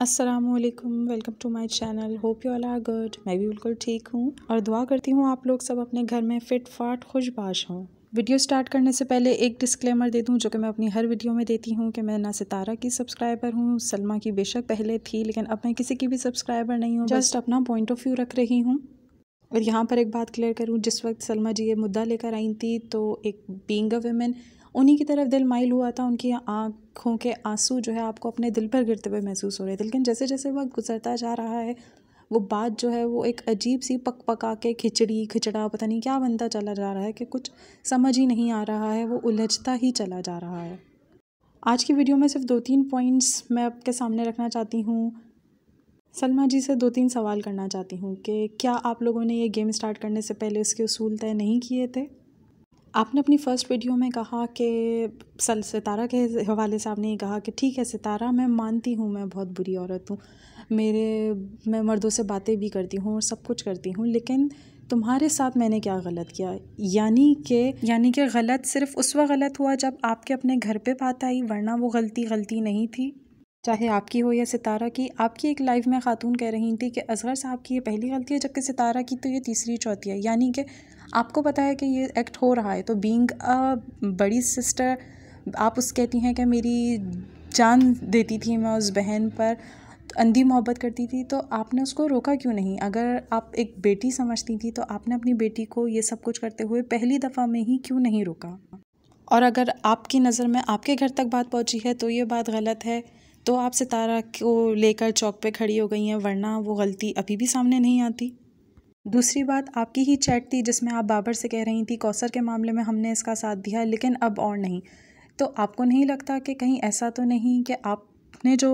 Aslam welcome to my channel hope you all are good मैं भी बिल्कुल ठीक हूँ और दुआ करती हूँ आप लोग सब अपने घर में फिट फाट खुशबाश हों वीडियो स्टार्ट करने से पहले एक डिस्क्लेमर दे दूं जो कि मैं अपनी हर वीडियो में देती हूं कि मैं ना सितारा की सब्सक्राइबर हूं सलमा की बेशक पहले थी लेकिन अब मैं किसी की भी सब्सक्राइबर नहीं हूं जस्ट अपना पॉइंट ऑफ व्यू रख रही हूं और यहाँ पर एक बात क्लियर करूँ जिस वक्त सलमा जी ये मुद्दा लेकर आई थी तो एक बींग अ वेमेन उन्हीं की तरफ दिल माइल हुआ था उनकी आँखों के आंसू जो है आपको अपने दिल पर गिरते हुए महसूस हो रहे थे लेकिन जैसे जैसे वक्त गुजरता जा रहा है वो बात जो है वो एक अजीब सी पक पका के खिचड़ी खिचड़ा पता नहीं क्या बनता चला जा रहा है कि कुछ समझ ही नहीं आ रहा है वो उलझता ही चला जा रहा है आज की वीडियो में सिर्फ दो तीन पॉइंट्स मैं आपके सामने रखना चाहती हूँ सलमा जी से दो तीन सवाल करना चाहती हूँ कि क्या आप लोगों ने ये गेम स्टार्ट करने से पहले इसके असूल तय नहीं किए थे आपने अपनी फ़र्स्ट वीडियो में कहा कि सल सितारा के हवाले से आपने ये कहा कि ठीक है सितारा मैं मानती हूँ मैं बहुत बुरी औरत हूँ मेरे मैं मर्दों से बातें भी करती हूँ और सब कुछ करती हूँ लेकिन तुम्हारे साथ मैंने क्या गलत किया यानी कि यानी कि गलत सिर्फ उस वक्त गलत हुआ जब आपके अपने घर पे बात आई वरना वो गलती गलती नहीं थी चाहे आपकी हो या सितारा की आपकी एक लाइव में ख़ातून कह रही थी कि असगर साहब की ये पहली गलती है जबकि सितारा की तो ये तीसरी चौथी है यानी कि आपको पता है कि ये एक्ट हो रहा है तो बींग बड़ी सिस्टर आप उस कहती हैं कि मेरी जान देती थी मैं उस बहन पर अंधी मोहब्बत करती थी तो आपने उसको रोका क्यों नहीं अगर आप एक बेटी समझती थी तो आपने अपनी बेटी को ये सब कुछ करते हुए पहली दफ़ा में ही क्यों नहीं रोका और अगर आपकी नज़र में आपके घर तक बात पहुंची है तो ये बात गलत है तो आप सितारा को लेकर चौक पे खड़ी हो गई हैं वरना वो गलती अभी भी सामने नहीं आती दूसरी बात आपकी ही चैट थी जिसमें आप बाबर से कह रही थी कौसर के मामले में हमने इसका साथ दिया लेकिन अब और नहीं तो आपको नहीं लगता कि कहीं ऐसा तो नहीं कि आपने जो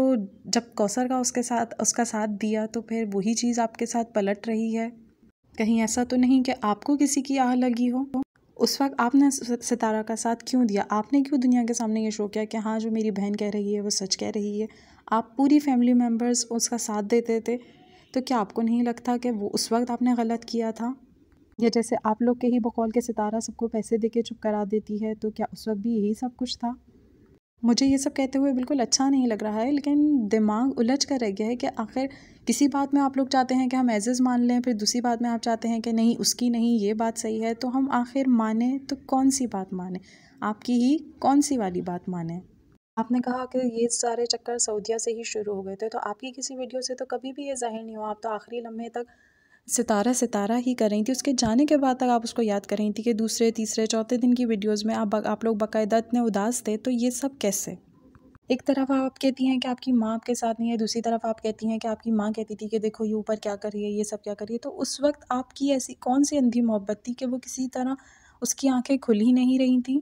जब कौसर का उसके साथ उसका साथ दिया तो फिर वही चीज़ आपके साथ पलट रही है कहीं ऐसा तो नहीं कि आपको किसी की आह लगी हो उस वक्त आपने सितारा का साथ क्यों दिया आपने क्यों दुनिया के सामने ये शो किया कि हाँ जो मेरी बहन कह रही है वो सच कह रही है आप पूरी फैमिली मेम्बर्स उसका साथ देते थे तो क्या आपको नहीं लगता कि वो उस वक्त आपने गलत किया था या जैसे आप लोग के ही बकौल के सितारा सबको पैसे दे के चुप करा देती है तो क्या उस वक्त भी यही सब कुछ था मुझे ये सब कहते हुए बिल्कुल अच्छा नहीं लग रहा है लेकिन दिमाग उलझ कर रह गया है कि आखिर किसी बात में आप लोग चाहते हैं कि हम एजेज़ मान लें फिर दूसरी बात में आप चाहते हैं कि नहीं उसकी नहीं ये बात सही है तो हम आखिर माने तो कौन सी बात माने आपकी ही कौन सी वाली बात माने आपने कहा कि ये सारे चक्कर सऊदिया से ही शुरू हो गए थे तो आपकी किसी वीडियो से तो कभी भी ये जाहिर नहीं हुआ आप तो आखिरी लम्हे तक सितारा सितारा ही कर रही थी उसके जाने के बाद तक आप उसको याद कर रही थी कि दूसरे तीसरे चौथे दिन की वीडियोस में आप आप लोग बाकायदा इतने उदास थे तो ये सब कैसे एक तरफ आप कहती हैं कि आपकी माँ आपके साथ नहीं है दूसरी तरफ आप कहती हैं कि आपकी माँ कहती थी कि देखो ये ऊपर क्या करिए ये सब क्या करिए तो उस वक्त आपकी ऐसी कौन सी अंधी मोहब्बत थी कि वो किसी तरह उसकी आंखें खुली नहीं रही थी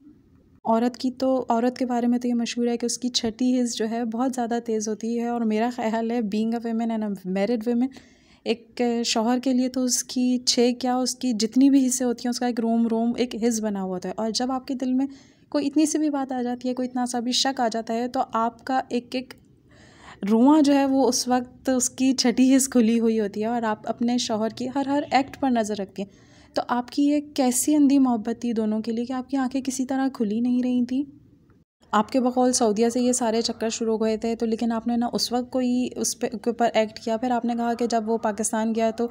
औरत की तो औरत के बारे में तो ये मशहूर है कि उसकी छठी हिज जो है बहुत ज़्यादा तेज़ होती है और मेरा ख्याल है being a women and a married women एक शौहर के लिए तो उसकी छः क्या उसकी जितनी भी हिस्से होती हैं उसका एक रोम रोम एक हिस्स बना हुआ होता है और जब आपके दिल में कोई इतनी सी भी बात आ जाती है कोई इतना सा भी शक आ जाता है तो आपका एक एक रुआ जो है वो उस वक्त उसकी छठी हिस्स खुली हुई होती है और आप अपने शोहर की हर हर एक्ट पर नज़र रखती हैं तो आपकी ये कैसी अंधी मोहब्बत थी दोनों के लिए कि आपकी आंखें किसी तरह खुली नहीं रही थी आपके बकौल सऊदिया से ये सारे चक्कर शुरू हो गए थे तो लेकिन आपने ना उस वक्त कोई उस पर के ऊपर एक्ट किया फिर आपने कहा कि जब वो पाकिस्तान गया तो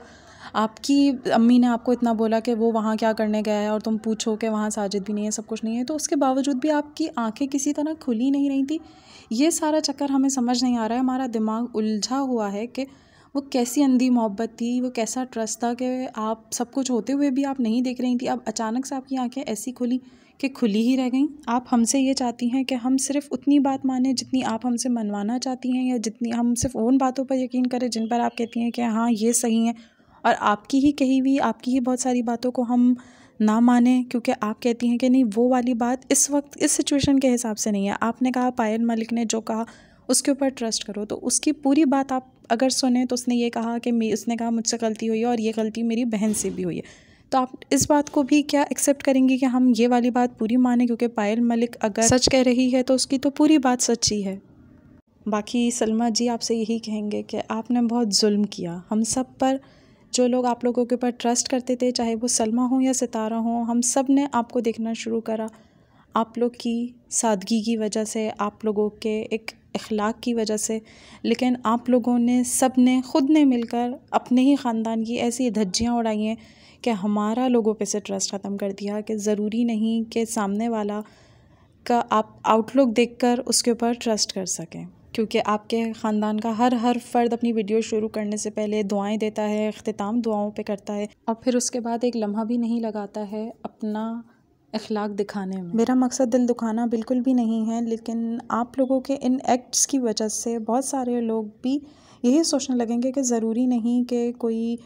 आपकी अम्मी ने आपको इतना बोला कि वो वहाँ क्या करने गया है और तुम पूछो कि वहाँ साजिद भी नहीं है सब कुछ नहीं है तो उसके बावजूद भी आपकी आंखें किसी तरह खुली नहीं रही थी ये सारा चक्कर हमें समझ नहीं आ रहा है हमारा दिमाग उलझा हुआ है कि वो कैसी अंधी मोहब्बत थी वो कैसा ट्रस्ट था कि आप सब कुछ होते हुए भी आप नहीं देख रही थी अब अचानक से आपकी आंखें ऐसी खुली कि खुली ही रह गई आप हमसे ये चाहती हैं कि हम सिर्फ उतनी बात माने जितनी आप हमसे मनवाना चाहती हैं या जितनी हम सिर्फ उन बातों पर यकीन करें जिन पर आप कहती हैं कि हाँ ये सही है और आपकी ही कही हुई आपकी ही बहुत सारी बातों को हम ना माने क्योंकि आप कहती हैं कि नहीं वो वाली बात इस वक्त इस सिचुएशन के हिसाब से नहीं है आपने कहा पायल मलिक ने जो कहा उसके ऊपर ट्रस्ट करो तो उसकी पूरी बात आप अगर सुने तो उसने ये कहा कि उसने कहा मुझसे गलती हुई है और ये गलती मेरी बहन से भी हुई है तो आप इस बात को भी क्या एक्सेप्ट करेंगी कि हम ये वाली बात पूरी माने क्योंकि पायल मलिक अगर सच कह रही है तो उसकी तो पूरी बात सच्ची है बाकी सलमा जी आपसे यही कहेंगे कि आपने बहुत जुल्म किया हम सब पर जो लोग आप लोगों के ऊपर ट्रस्ट करते थे चाहे वो सलमा हो या सितारा हो हम सब ने आपको देखना शुरू करा आप लोग की सादगी की वजह से आप लोगों के एक अखलाक की वजह से लेकिन आप लोगों ने सब ने ख़ुद ने मिलकर अपने ही ख़ानदान की ऐसी धज्जियाँ उड़ाई हैं कि हमारा लोगों पे से ट्रस्ट ख़त्म कर दिया कि ज़रूरी नहीं कि सामने वाला का आप आउटलुक देख कर उसके ऊपर ट्रस्ट कर सकें क्योंकि आपके ख़ानदान का हर हर फ़र्द अपनी वीडियो शुरू करने से पहले दुआएं देता है अख्ताम दुआओं पे करता है और फिर उसके बाद एक लम्हा भी नहीं लगाता है अपना अखलाक दिखाने में मेरा मकसद दिल दुखाना बिल्कुल भी नहीं है लेकिन आप लोगों के इन एक्ट्स की वजह से बहुत सारे लोग भी यही सोचने लगेंगे कि ज़रूरी नहीं कि कोई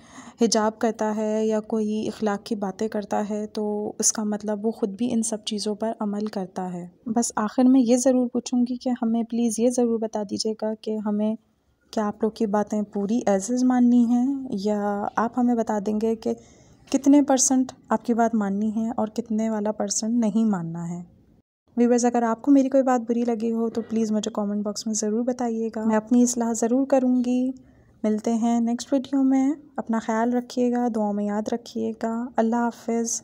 हिजाब करता है या कोई अखलाक की बातें करता है तो उसका मतलब वो ख़ुद भी इन सब चीज़ों पर अमल करता है बस आखिर में ये ज़रूर पूछूँगी कि हमें प्लीज़ ये ज़रूर बता दीजिएगा कि हमें क्या आप लोग की बातें पूरी एजेज़ माननी हैं या आप हमें बता देंगे कि कितने परसेंट आपकी बात माननी है और कितने वाला परसेंट नहीं मानना है व्यूवर्स अगर आपको मेरी कोई बात बुरी लगी हो तो प्लीज़ मुझे कमेंट बॉक्स में ज़रूर बताइएगा मैं अपनी इसलाह ज़रूर करूँगी मिलते हैं नेक्स्ट वीडियो में अपना ख्याल रखिएगा दुआ में याद रखिएगा अल्लाह हाफिज़